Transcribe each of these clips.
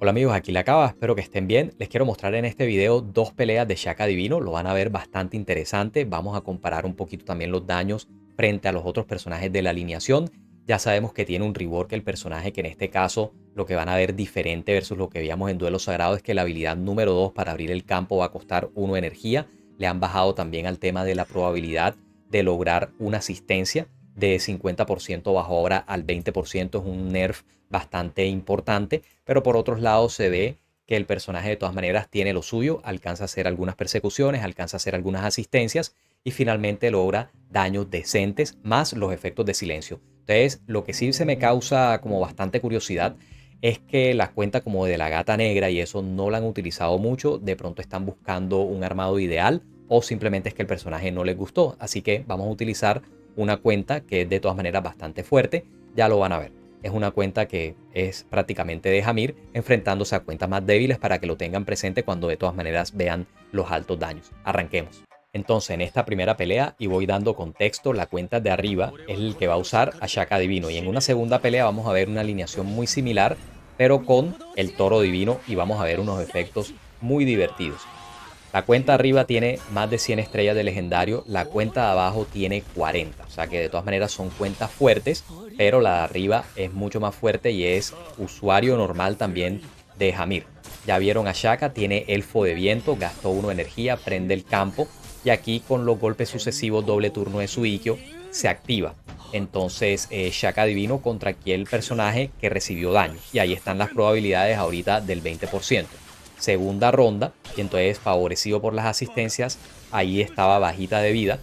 Hola amigos, aquí la acaba, espero que estén bien. Les quiero mostrar en este video dos peleas de Shaka Divino, lo van a ver bastante interesante. Vamos a comparar un poquito también los daños frente a los otros personajes de la alineación. Ya sabemos que tiene un rework el personaje que en este caso lo que van a ver diferente versus lo que veíamos en Duelo Sagrado es que la habilidad número 2 para abrir el campo va a costar 1 energía. Le han bajado también al tema de la probabilidad de lograr una asistencia de 50% bajo ahora al 20%, es un nerf bastante importante, pero por otros lados se ve que el personaje de todas maneras tiene lo suyo, alcanza a hacer algunas persecuciones, alcanza a hacer algunas asistencias y finalmente logra daños decentes más los efectos de silencio. Entonces, lo que sí se me causa como bastante curiosidad es que la cuenta como de la gata negra y eso no la han utilizado mucho, de pronto están buscando un armado ideal o simplemente es que el personaje no les gustó, así que vamos a utilizar una cuenta que es de todas maneras bastante fuerte, ya lo van a ver. Es una cuenta que es prácticamente de Jamir enfrentándose a cuentas más débiles para que lo tengan presente cuando de todas maneras vean los altos daños. Arranquemos. Entonces en esta primera pelea, y voy dando contexto, la cuenta de arriba es el que va a usar a Shaka Divino. Y en una segunda pelea vamos a ver una alineación muy similar, pero con el toro divino y vamos a ver unos efectos muy divertidos. La cuenta arriba tiene más de 100 estrellas de legendario, la cuenta de abajo tiene 40. O sea que de todas maneras son cuentas fuertes, pero la de arriba es mucho más fuerte y es usuario normal también de Jamir. Ya vieron a Shaka, tiene elfo de viento, gastó 1 energía, prende el campo y aquí con los golpes sucesivos doble turno de su Ikio se activa. Entonces eh, Shaka divino contra aquel personaje que recibió daño. Y ahí están las probabilidades ahorita del 20% segunda ronda, y entonces favorecido por las asistencias, ahí estaba bajita de vida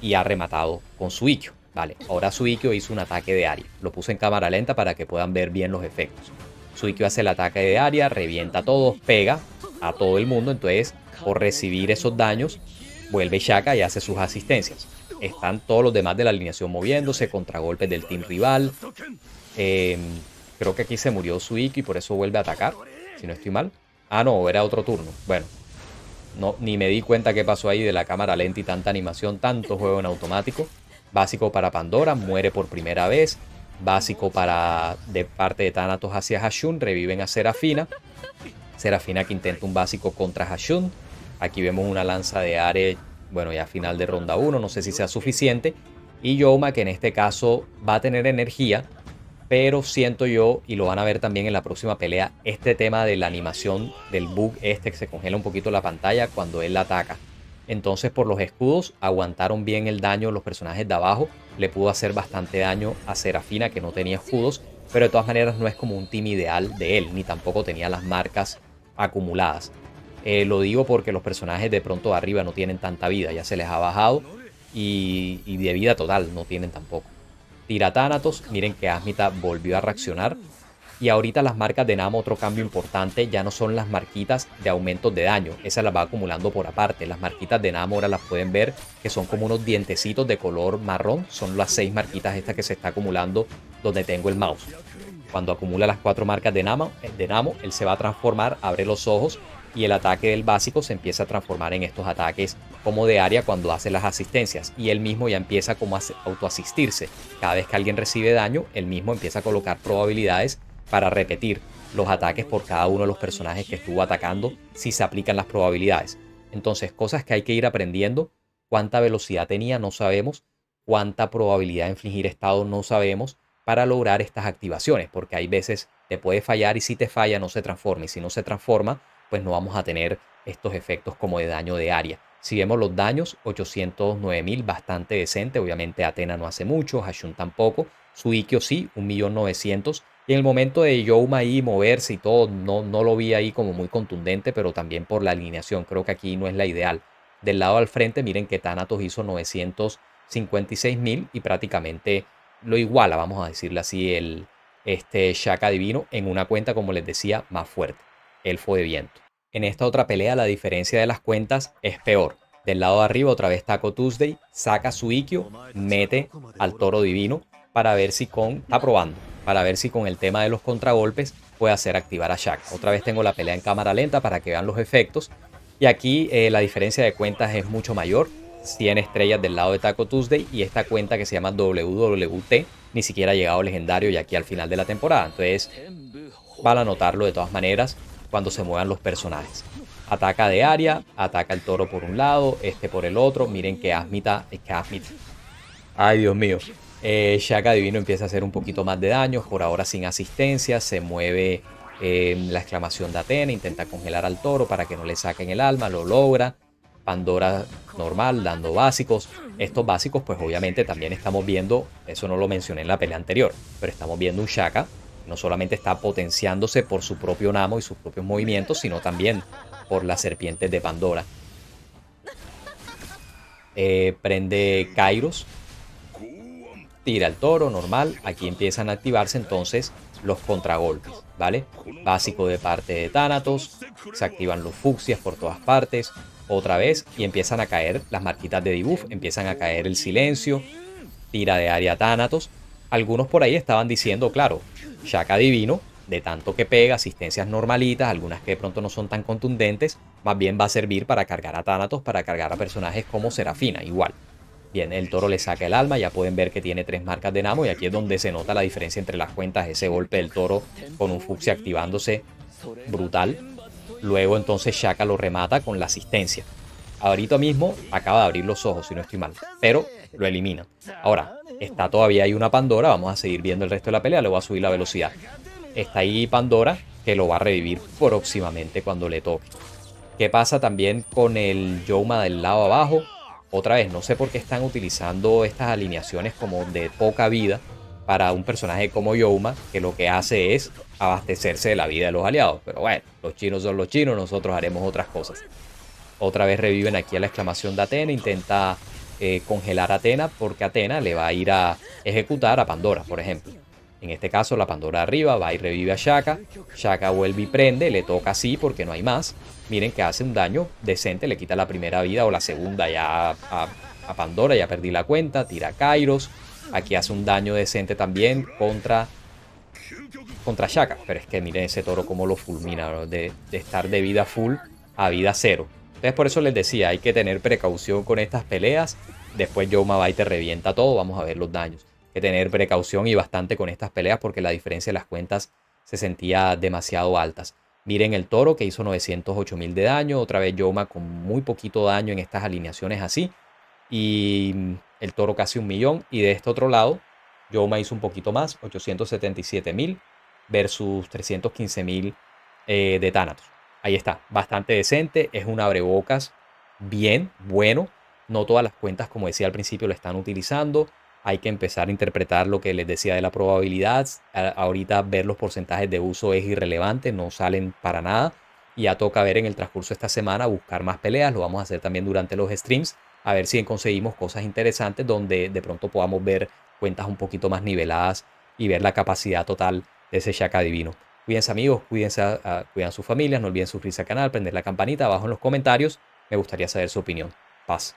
y ha rematado con su Vale, ahora Suikyo hizo un ataque de área. Lo puse en cámara lenta para que puedan ver bien los efectos. Suikyo hace el ataque de área, revienta a todos, pega a todo el mundo. Entonces, por recibir esos daños, vuelve Shaka y hace sus asistencias. Están todos los demás de la alineación moviéndose, golpes del team rival. Em, creo que aquí se murió Suikyo y por eso vuelve a atacar, si no estoy mal. Ah, no, era otro turno. Bueno, no, ni me di cuenta qué pasó ahí de la cámara lenta y tanta animación, tanto juego en automático. Básico para Pandora, muere por primera vez. Básico para de parte de Thanatos hacia Hashun, reviven a Serafina. Serafina que intenta un básico contra Hashun. Aquí vemos una lanza de Are, bueno, ya final de ronda 1, no sé si sea suficiente. Y Yoma, que en este caso va a tener energía, pero siento yo, y lo van a ver también en la próxima pelea, este tema de la animación del bug este que se congela un poquito la pantalla cuando él la ataca. Entonces por los escudos aguantaron bien el daño los personajes de abajo, le pudo hacer bastante daño a Serafina que no tenía escudos, pero de todas maneras no es como un team ideal de él, ni tampoco tenía las marcas acumuladas. Eh, lo digo porque los personajes de pronto arriba no tienen tanta vida, ya se les ha bajado y de vida total no tienen tampoco tira miren que Asmita volvió a reaccionar. Y ahorita las marcas de Namo, otro cambio importante, ya no son las marquitas de aumento de daño, esa las va acumulando por aparte. Las marquitas de Namo ahora las pueden ver que son como unos dientecitos de color marrón, son las seis marquitas estas que se está acumulando donde tengo el mouse. Cuando acumula las cuatro marcas de Namo, eh, de Namo él se va a transformar, abre los ojos y el ataque del básico se empieza a transformar en estos ataques como de área cuando hace las asistencias y él mismo ya empieza como a autoasistirse. Cada vez que alguien recibe daño, él mismo empieza a colocar probabilidades para repetir los ataques por cada uno de los personajes que estuvo atacando si se aplican las probabilidades. Entonces, cosas que hay que ir aprendiendo, cuánta velocidad tenía no sabemos, cuánta probabilidad de infligir estado no sabemos para lograr estas activaciones, porque hay veces te puede fallar y si te falla no se transforma y si no se transforma pues no vamos a tener estos efectos como de daño de área. Si vemos los daños, 809.000, bastante decente. Obviamente Atena no hace mucho, Hashun tampoco. Suikio sí, 1.900.000. Y en el momento de Youma ahí moverse y todo, no, no lo vi ahí como muy contundente, pero también por la alineación. Creo que aquí no es la ideal. Del lado al frente, miren que Thanatos hizo 956.000 y prácticamente lo iguala, vamos a decirle así, el, este Shaka Divino en una cuenta, como les decía, más fuerte. Elfo de viento. En esta otra pelea la diferencia de las cuentas es peor. Del lado de arriba otra vez Taco Tuesday saca su Ikkyo, mete al toro divino para ver si con... está probando, para ver si con el tema de los contragolpes puede hacer activar a Shaq. Otra vez tengo la pelea en cámara lenta para que vean los efectos. Y aquí eh, la diferencia de cuentas es mucho mayor. 100 estrellas del lado de Taco Tuesday y esta cuenta que se llama WWT ni siquiera ha llegado legendario y aquí al final de la temporada. Entonces, van a notarlo de todas maneras cuando se muevan los personajes. Ataca de área, ataca el toro por un lado, este por el otro. Miren que Asmita, es que Asmita. Ay, Dios mío. Eh, Shaka Divino empieza a hacer un poquito más de daño, por ahora sin asistencia, se mueve eh, la exclamación de Atena, intenta congelar al toro para que no le saquen el alma, lo logra. Pandora normal, dando básicos. Estos básicos, pues obviamente también estamos viendo, eso no lo mencioné en la pelea anterior, pero estamos viendo un Shaka no solamente está potenciándose por su propio Namo y sus propios movimientos, sino también por las serpientes de Pandora. Eh, prende Kairos, tira el toro normal, aquí empiezan a activarse entonces los contragolpes, ¿vale? Básico de parte de Thanatos, se activan los fucsias por todas partes, otra vez, y empiezan a caer las marquitas de debuff, empiezan a caer el silencio, tira de área Thanatos, algunos por ahí estaban diciendo, claro, Shaka divino, de tanto que pega, asistencias normalitas, algunas que de pronto no son tan contundentes, más bien va a servir para cargar a Thanatos, para cargar a personajes como Serafina, igual. Bien, el toro le saca el alma, ya pueden ver que tiene tres marcas de Namo y aquí es donde se nota la diferencia entre las cuentas, ese golpe del toro con un fuxi activándose, brutal. Luego entonces Shaka lo remata con la asistencia. Ahorita mismo acaba de abrir los ojos, si no estoy mal, pero lo elimina. Ahora, está todavía ahí una Pandora, vamos a seguir viendo el resto de la pelea, le voy a subir la velocidad. Está ahí Pandora, que lo va a revivir próximamente cuando le toque. ¿Qué pasa también con el Yoma del lado abajo? Otra vez, no sé por qué están utilizando estas alineaciones como de poca vida para un personaje como Yoma, que lo que hace es abastecerse de la vida de los aliados. Pero bueno, los chinos son los chinos, nosotros haremos otras cosas. Otra vez reviven aquí a la exclamación de Atena, intenta eh, congelar a Atena porque Atena le va a ir a ejecutar a Pandora, por ejemplo. En este caso la Pandora arriba va y revive a Shaka, Shaka vuelve y prende, le toca así porque no hay más. Miren que hace un daño decente, le quita la primera vida o la segunda ya a, Pandora, ya perdí la cuenta, tira a Kairos. Aquí hace un daño decente también contra contra Shaka. Pero es que miren ese toro como lo fulmina, de, de estar de vida full a vida cero. Entonces por eso les decía, hay que tener precaución con estas peleas. Después Yoma te revienta todo, vamos a ver los daños. Hay que tener precaución y bastante con estas peleas porque la diferencia de las cuentas se sentía demasiado altas. Miren el toro que hizo 908 mil de daño, otra vez Yoma con muy poquito daño en estas alineaciones así. Y mm, el toro casi un millón. Y de este otro lado, Yoma hizo un poquito más, 877 mil versus 315 mil eh, de Tánatos. Ahí está, bastante decente, es un abrebocas bien, bueno. No todas las cuentas, como decía al principio, lo están utilizando. Hay que empezar a interpretar lo que les decía de la probabilidad. ahorita ver los porcentajes de uso es irrelevante, no salen para nada. Y ya toca ver en el transcurso de esta semana, buscar más peleas. Lo vamos a hacer también durante los streams, a ver si conseguimos cosas interesantes donde de pronto podamos ver cuentas un poquito más niveladas y ver la capacidad total de ese Shaka divino. Cuídense amigos, cuídense a, sus familias, no olviden suscribirse al canal, prender la campanita abajo en los comentarios. Me gustaría saber su opinión. Paz.